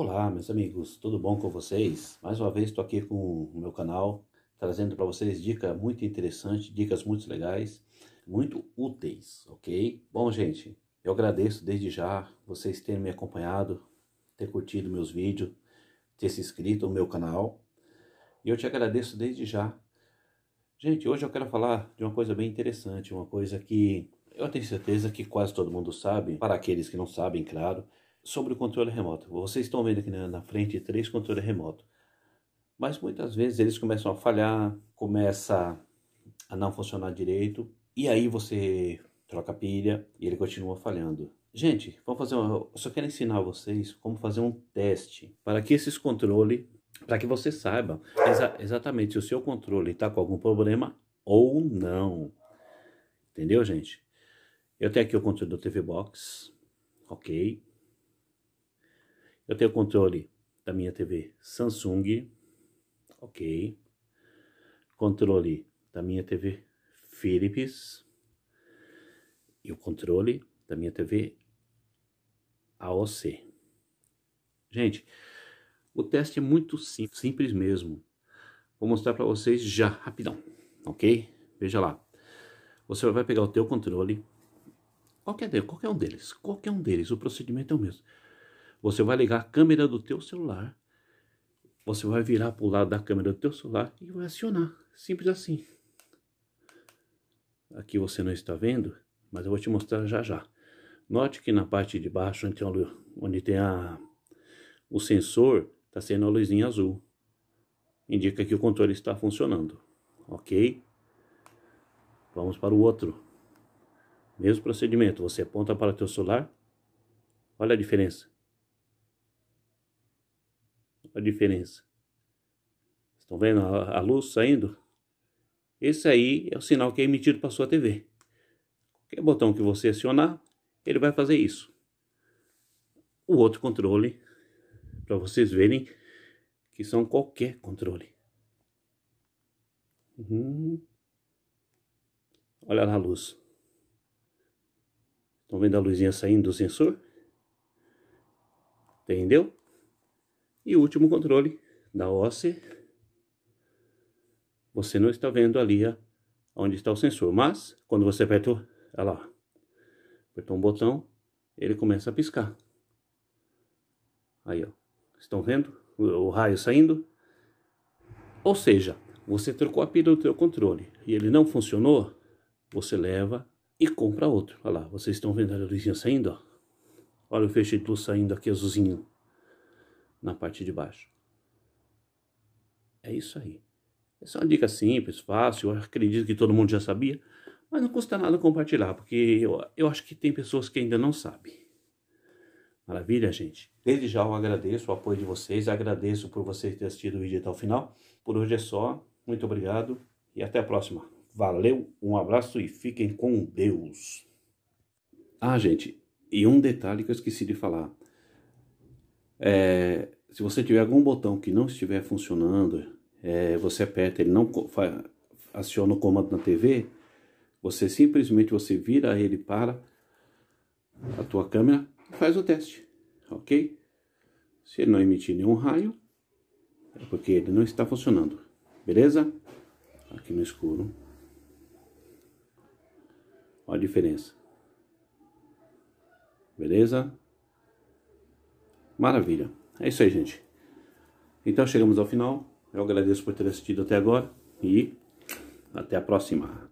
Olá, meus amigos, tudo bom com vocês? Mais uma vez estou aqui com o meu canal trazendo para vocês dicas muito interessantes, dicas muito legais, muito úteis, ok? Bom, gente, eu agradeço desde já vocês terem me acompanhado, ter curtido meus vídeos, ter se inscrito no meu canal. E eu te agradeço desde já. Gente, hoje eu quero falar de uma coisa bem interessante, uma coisa que eu tenho certeza que quase todo mundo sabe, para aqueles que não sabem, claro, sobre o controle remoto. Vocês estão vendo aqui na, frente três controles remotos. Mas muitas vezes eles começam a falhar, começa a não funcionar direito, e aí você troca a pilha e ele continua falhando. Gente, vamos fazer uma, eu só quero ensinar vocês como fazer um teste para que esses controles, para que você saiba exa exatamente se o seu controle está com algum problema ou não. Entendeu, gente? Eu tenho aqui o controle do TV Box, ok? Eu tenho controle da minha TV Samsung, ok. Controle da minha TV Philips e o controle da minha TV AOC. Gente, o teste é muito sim, simples mesmo. Vou mostrar para vocês já, rapidão, ok? Veja lá. Você vai pegar o teu controle, qualquer, qualquer um deles, qualquer um deles, o procedimento é o mesmo. Você vai ligar a câmera do teu celular, você vai virar para o lado da câmera do teu celular e vai acionar. Simples assim. Aqui você não está vendo, mas eu vou te mostrar já já. Note que na parte de baixo, onde tem, a, onde tem a, o sensor, está sendo a luzinha azul. Indica que o controle está funcionando. Ok? Vamos para o outro. Mesmo procedimento, você aponta para o teu celular. Olha a diferença a diferença. Estão vendo a, luz saindo? Esse aí é o sinal que é emitido para sua TV. Qualquer botão que você acionar, ele vai fazer isso. O outro controle, para vocês verem que são qualquer controle. Uhum. Olha lá a luz. Estão vendo a luzinha saindo do sensor? Entendeu? E o último controle da OSCE. Você não está vendo ali a, onde está o sensor, mas quando você aperta, olha lá, apertou um botão, ele começa a piscar. Aí, ó. Estão vendo o, o raio saindo? Ou seja, você trocou a pilha do seu controle e ele não funcionou, você leva e compra outro. Olha lá, vocês estão vendo a luzinha saindo? Ó. Olha o feixe de luz saindo aqui azulzinho na parte de baixo. É isso aí. Essa é uma dica simples, fácil, eu acredito que todo mundo já sabia, mas não custa nada compartilhar, porque eu, eu acho que tem pessoas que ainda não sabem. Maravilha, gente. Desde já eu agradeço o apoio de vocês, agradeço por vocês terem assistido o vídeo até o final. Por hoje é só, muito obrigado e até a próxima. Valeu, um abraço e fiquem com Deus. Ah, gente, e um detalhe que eu esqueci de falar. É, se você tiver algum botão que não estiver funcionando, é, você aperta, ele não aciona o comando na TV, você simplesmente você vira ele para a tua câmera e faz o teste, ok? Se ele não emitir nenhum raio, é porque ele não está funcionando, beleza? Aqui no escuro. Olha a diferença. Beleza? Maravilha. É isso aí, gente. Então chegamos ao final. Eu agradeço por ter assistido até agora e até a próxima.